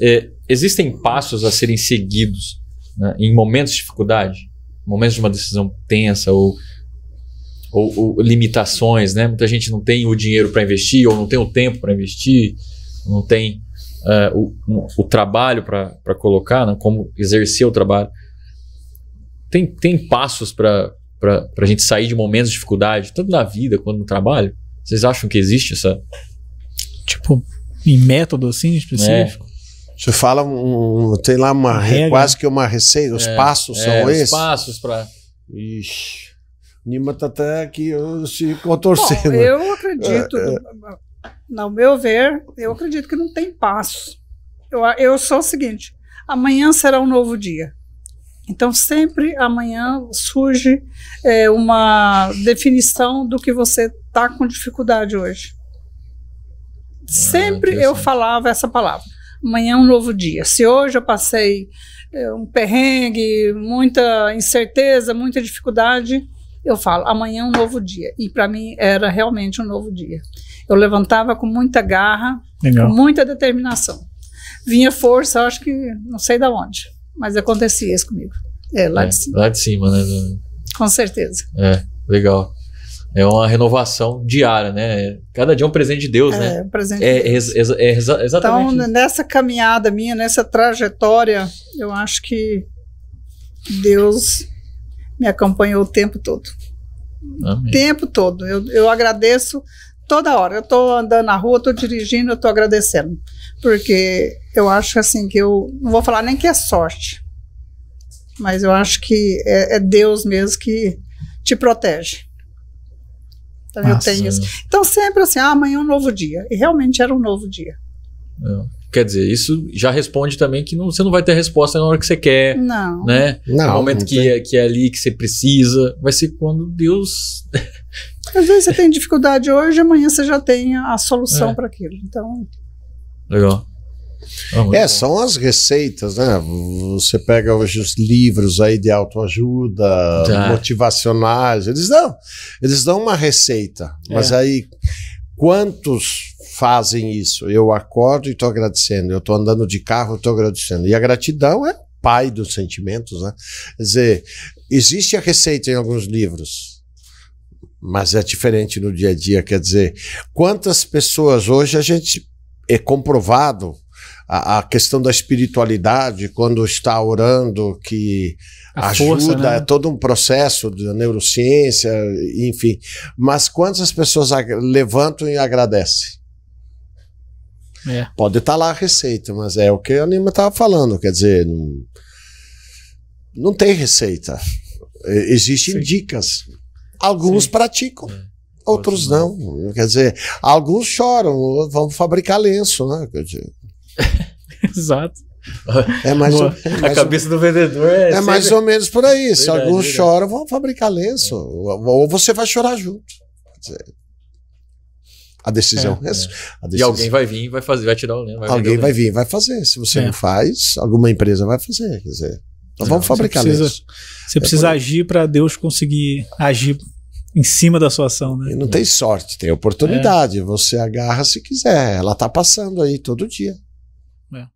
É, existem passos a serem seguidos né, em momentos de dificuldade, momentos de uma decisão tensa ou, ou, ou limitações, né? Muita gente não tem o dinheiro para investir, ou não tem o tempo para investir, não tem uh, o, o, trabalho para colocar, né? como exercer o trabalho. Tem, tem passos para a gente sair de momentos de dificuldade, tanto na vida quanto no trabalho? Vocês acham que existe essa. Tipo, em método assim específico? Você fala, um, tem lá uma, quase que uma receita, os é, passos é, são esses? Os passos para. Ixi. Nima tá até aqui se contorcendo. Bom, eu acredito, no é, é. meu ver, eu acredito que não tem passos. Eu, eu sou o seguinte: amanhã será um novo dia. Então, sempre amanhã surge é, uma definição do que você está com dificuldade hoje. Sempre ah, eu falava essa palavra amanhã é um novo dia. Se hoje eu passei é, um perrengue, muita incerteza, muita dificuldade, eu falo, amanhã é um novo dia. E para mim era realmente um novo dia. Eu levantava com muita garra, Legal. com muita determinação. Vinha força, acho que não sei da onde, mas acontecia isso comigo. É, lá é, de cima. Lá de cima, né? Com certeza. É, legal. É uma renovação diária, né? Cada dia é um presente de Deus, é, né? É um presente é, de Deus. é, exa exatamente. Então, isso. nessa caminhada minha, nessa trajetória, eu acho que Deus me acompanhou o tempo todo. Amém. O tempo todo. Eu, eu agradeço toda hora. Eu estou andando na rua, estou dirigindo, eu estou agradecendo. Porque eu acho assim que eu. Não vou falar nem que é sorte, mas eu acho que é, é Deus mesmo que te protege. Então Nossa. eu tenho isso. Então sempre assim, ah, amanhã é um novo dia. E realmente era um novo dia. É. Quer dizer, isso já responde também que não, você não vai ter resposta na hora que você quer. Não. Né? Não, no momento não que, é, que é ali que você precisa. Vai ser quando Deus. Às vezes você tem dificuldade hoje, amanhã você já tem a solução é. para aquilo. Então. Legal. Ah, é, bom. são as receitas, né? Você pega hoje os livros aí de autoajuda, tá. motivacionais, eles dão, eles dão uma receita, mas é. aí quantos fazem isso? Eu acordo e estou agradecendo, eu estou andando de carro, estou agradecendo. E a gratidão é pai dos sentimentos, né? Quer dizer, existe a receita em alguns livros, mas é diferente no dia a dia. Quer dizer, quantas pessoas hoje a gente é comprovado a, a, questão da espiritualidade, quando está orando, que a ajuda, força, né? é todo um processo de neurociência, enfim. Mas quantas pessoas levantam e agradecem? É. Pode estar tá lá a receita, mas é o que a Nima estava falando, quer dizer, não, não tem receita. Existem Sim. dicas. Alguns Sim. praticam. É outros não. Quer dizer, alguns choram, vamos fabricar lenço, né? Quer dizer, Exato. É mais, ou, é mais a cabeça ou, do vendedor é. É sempre... mais ou menos por aí. Se alguns choram, vão fabricar lenço. É. Ou você vai chorar junto. Quer dizer, a decisão é, é. é. A decisão. E alguém vai vir vai fazer, vai tirar o lenço. alguém vai vir vir vai fazer. Se você é. não faz, alguma empresa vai fazer. Quer dizer, então vamos fabricar você precisa, lenço. Você é precisa agir para Deus conseguir agir em cima da sua ação, né? E não tem sorte, tem oportunidade. Você agarra se quiser. Ela está passando aí todo dia. Yeah.